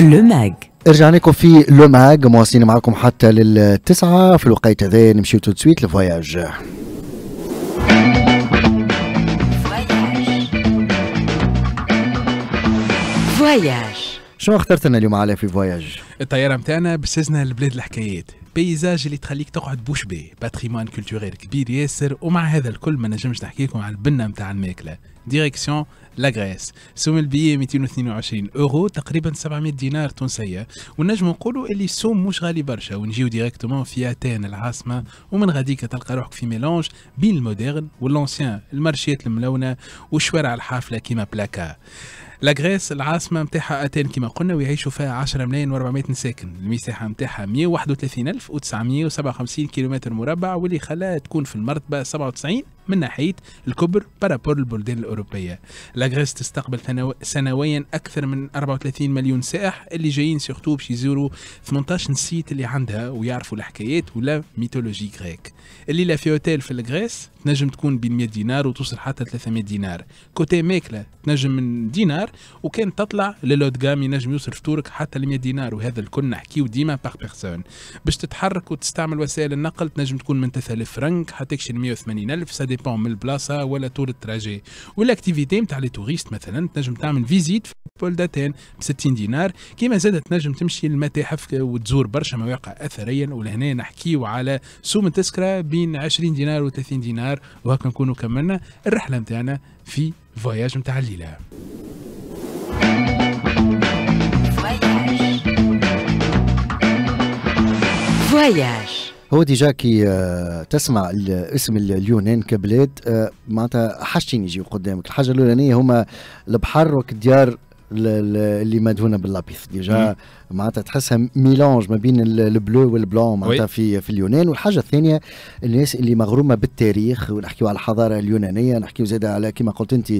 لو ماغ رجعنا لكم في لو ماغ مواصلين معكم حتى للتسعة في الوقت هذا نمشيو تو سويت لفواياج فواياج شنو اخترت لنا اليوم على في فواياج؟ الطياره نتاعنا بسزنا لبلاد الحكايات بيزاج اللي تخليك تقعد بوش بيه باتريمون كولتوريل كبير ياسر ومع هذا الكل ما نجمش نحكي لكم على البنه نتاع الماكله ديريكسيون لا غريس سوم البيي 222 اورو تقريبا 700 دينار تونسيه ونجم نقولوا اللي السوم مش غالي برشا ونجيو ديريكتومون في اتان العاصمه ومن غاديك تلقى روحك في ميلونج بين الموديرن واللونسيان المارشيات الملونه والشوارع الحافله كيما بلاكا لاغريس العاصمه نتاعها اتين كما قلنا ويعيشوا فيها 10 ملايين و400 ساكن المساحه نتاعها 131957 كيلومتر مربع واللي خلاها تكون في المرتبه 97 من ناحية الكبر بارابور البلدان الأوروبية لاغريس تستقبل سنويا أكثر من 34 مليون سائح اللي جايين سيرتو باش يزوروا 18 سيت اللي عندها ويعرفوا الحكايات ولا ميثولوجي غريك اللي لا في أوتيل في لاغريس تنجم تكون بين 100 دينار وتوصل حتى 300 دينار كوتي ماكلة تنجم من دينار وكان تطلع للود ينجم يوصل فطورك حتى ل 100 دينار وهذا الكل نحكيو ديما باغ بيرسون باش تتحرك وتستعمل وسائل النقل تنجم تكون من 3000 فرنك حتى 180 ألف سا ديبون من البلاصه ولا طول التراجي والاكتيفيتي نتاع لي توريست مثلا تنجم تعمل فيزيت في بولدتين ب 60 دينار كيما زاد تنجم تمشي للمتاحف وتزور برشا مواقع اثريا ولهنا نحكيو على سوم التذكره بين 20 دينار و 30 دينار وهكا نكونوا كملنا الرحله نتاعنا في فواياج نتاع الليله Voyage. هو ديجا كي آه، تسمع الاسم اليونان كبلاد آه، معناتها حاجتين يجيو قدامك الحاجه الاولانيه هما البحر وكديار اللي مدهونه باللبيض ديجا معناتها تحسها ميلونج ما بين البلو والبلون معناتها في في اليونان والحاجه الثانيه الناس اللي مغرومه بالتاريخ ونحكيو على الحضاره اليونانيه نحكيو زاد على كما قلت انت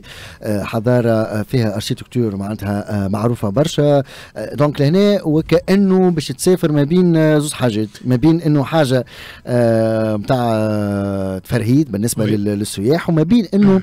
آه، حضاره آه، فيها اركيتكتور معناتها آه، معروفه برشا دونك لهنا وكانه باش تسافر ما بين زوج حاجات ما بين انه حاجه نتاع تفرهيد بالنسبه وي. للسياح وما بين انه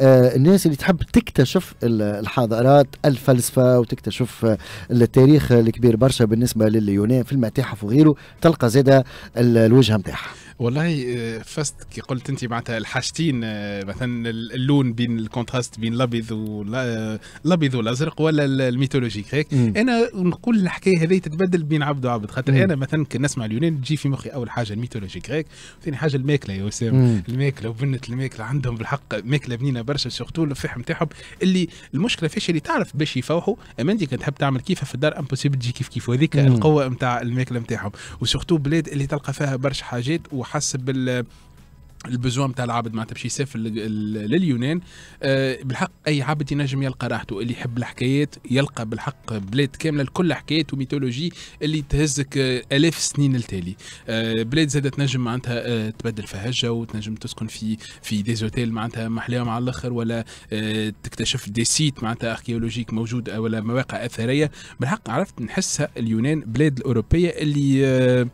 الناس اللي تحب تكتشف الحضارات الفلسفه وتكتشف التاريخ الكبير كبير برشا بالنسبه لليونان في المتاحف وغيره تلقى زاده الوجهه نتاعها والله آه، فاست كي قلت انت معناتها الحاجتين آه، مثلا اللون بين الكونتراست بين الابيض والابيض آه، والازرق ولا الميثولوجيك هيك انا نقول الحكايه هذه تتبدل بين عبد وعبد خاطر انا مثلا كي نسمع اليونان تجي في مخي اول حاجه الميثولوجيك هيك ثاني حاجه الماكله يا وسام الماكله وبنت الماكله عندهم بالحق ماكله بنينه برشا سيرتو الفحم تاعهم اللي المشكله فيش اللي تعرف باش يفوحوا اما انت كنت تحب تعمل كيفها في الدار امبوسيبل تجي كيف كيف وهذيك القوه نتاع الماكله نتاعهم وسيرتو بلاد اللي تلقى فيها برشا حاجات و وحسب ال البزوان تاع العابد معناتها باش يسافر لليونان أه بالحق اي عابد ينجم يلقى راحته اللي يحب الحكايات يلقى بالحق بلاد كامله الكل حكايات وميثولوجي اللي تهزك آه، الاف السنين التالي أه بلاد زادت تنجم معناتها أه تبدل فيها الجو وتنجم تسكن في في ديزوتيل معناتها محلاهم على الاخر ولا آه، تكتشف دي سيت معناتها اركيولوجيك موجود ولا مواقع اثريه بالحق عرفت نحسها اليونان بلاد الاوروبيه اللي آه،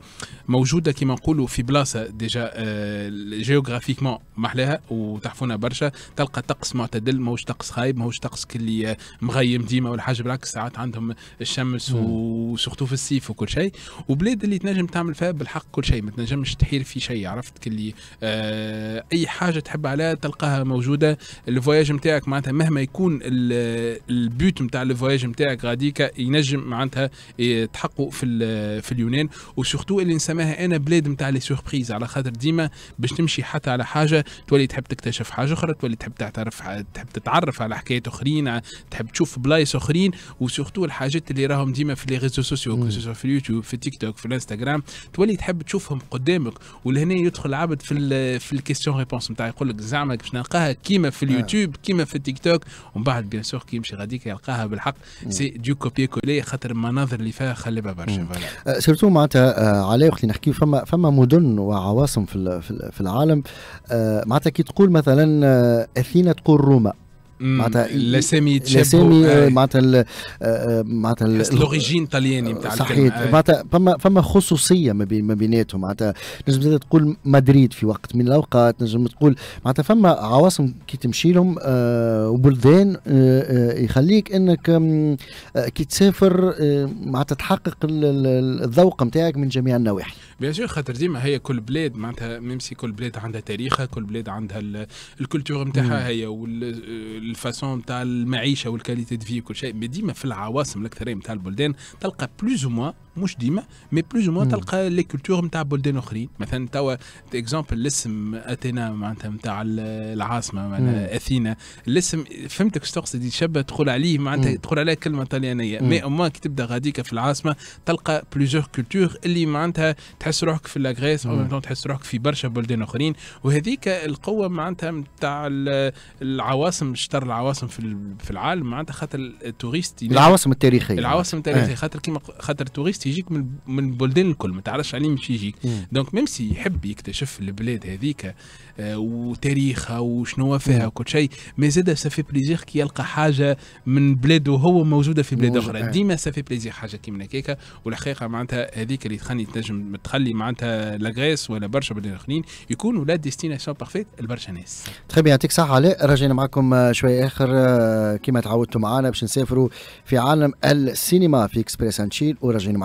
Mojoude qui manquent ou fi déjà euh, géographiquement. محلاها وتحفونا برشا تلقى طقس معتدل ماهوش طقس خايب ماهوش طقس كلي مغيم ديما ولا حاجه بالعكس ساعات عندهم الشمس وسورتو في الصيف وكل شيء وبلاد اللي تنجم تعمل فيها بالحق كل شيء ما تنجمش تحير في شيء عرفت كلي آه اي حاجه تحب عليها تلقاها موجوده الفواياج نتاعك معناتها مهما يكون البيوت نتاع الفواياج نتاعك غاديك ينجم معناتها تحققوا في في اليونان وسورتو اللي نسماها انا بلاد نتاع لي سوربريز على خاطر ديما باش تمشي حتى على حاجه تولي تحب تكتشف حاجه اخرى تولي تحب تعترف تحب تتعرف على حكايات اخرين تحب تشوف بلايص اخرين وسورتو الحاجات اللي راهم ديما في لي ريزو سوسيو في اليوتيوب في التيك توك في الانستغرام تولي تحب تشوفهم قدامك ولهنا يدخل العبد في الـ في الكيستيون ريبونس نتاع يقول لك زعما باش نلقاها كيما في آه. اليوتيوب كيما في التيك توك ومن بعد بيان سور كي يمشي غاديك يلقاها بالحق سي دو كوبي كولي خاطر المناظر اللي فيها خلبه برشا سيرتو آه، معناتها آه، علاء خلينا نحكي فما فما مدن وعواصم في في العالم معناتها كي تقول مثلا آه، اثينا تقول روما معناتها الاسامي الاسامي آه، آه. معناتها آه، معناتها لوريجين طلياني نتاع صحيح معناتها فما فما خصوصيه ما بين ما بيناتهم معناتها نجم تقول مدريد في وقت من الاوقات نجم تقول معناتها فما عواصم كي تمشي لهم وبلدان يخليك انك كي تسافر معناتها تحقق الذوق نتاعك من جميع النواحي. بيان سور خاطر ديما هي كل بلاد معناتها ميم سي كل بلاد عندها تاريخها كل بلاد عندها الكولتور نتاعها هي الفاسون نتاع المعيشه والكاليتي دي في كل شيء ديما في العواصم الاكثريه نتاع البلدان تلقى بلوز موا مش ديما مي بلوز موان تلقى لي كولتور نتاع بلدان اخرين مثلا توا اكزومبل الاسم اثينا معناتها نتاع العاصمه معناتها اثينا الاسم فهمتك اش تقصد يتشبه تقول عليه معناتها تقول عليه كلمه طليانيه مي اما كي تبدا غاديك في العاصمه تلقى بلوزور كولتور اللي معناتها تحس روحك في لاغريس او تحس روحك في برشا بلدان اخرين وهذيك القوه معناتها نتاع العواصم شطر العواصم في العالم معناتها خاطر التوريست العواصم التاريخيه العواصم التاريخيه إيه. خاطر كيما خاطر التوريست بس يجيك من من البلدان الكل ما تعرفش عليه مش يجيك دونك ميم سي يحب يكتشف البلاد هذيك آه، وتاريخها وشنو فيها وكل شيء ما زاد سافي بليزير كي يلقى حاجه من بلاده وهو موجوده في بلاد اخرى آه. ديما سافي بليزير حاجه كيما هكاك والحقيقه معناتها هذيك اللي تخلي تنجم تخلي معناتها لاغريس ولا برشا بلاد اخرين يكونوا لا ديستيناسيون بارفيت لبرشا ناس. تخي بيان يعطيك صحة علاء رجعنا معكم آه، شوية آخر كما تعودتوا معنا باش نسافروا في عالم السينما في اكسبريس انشيل ورجعنا معكم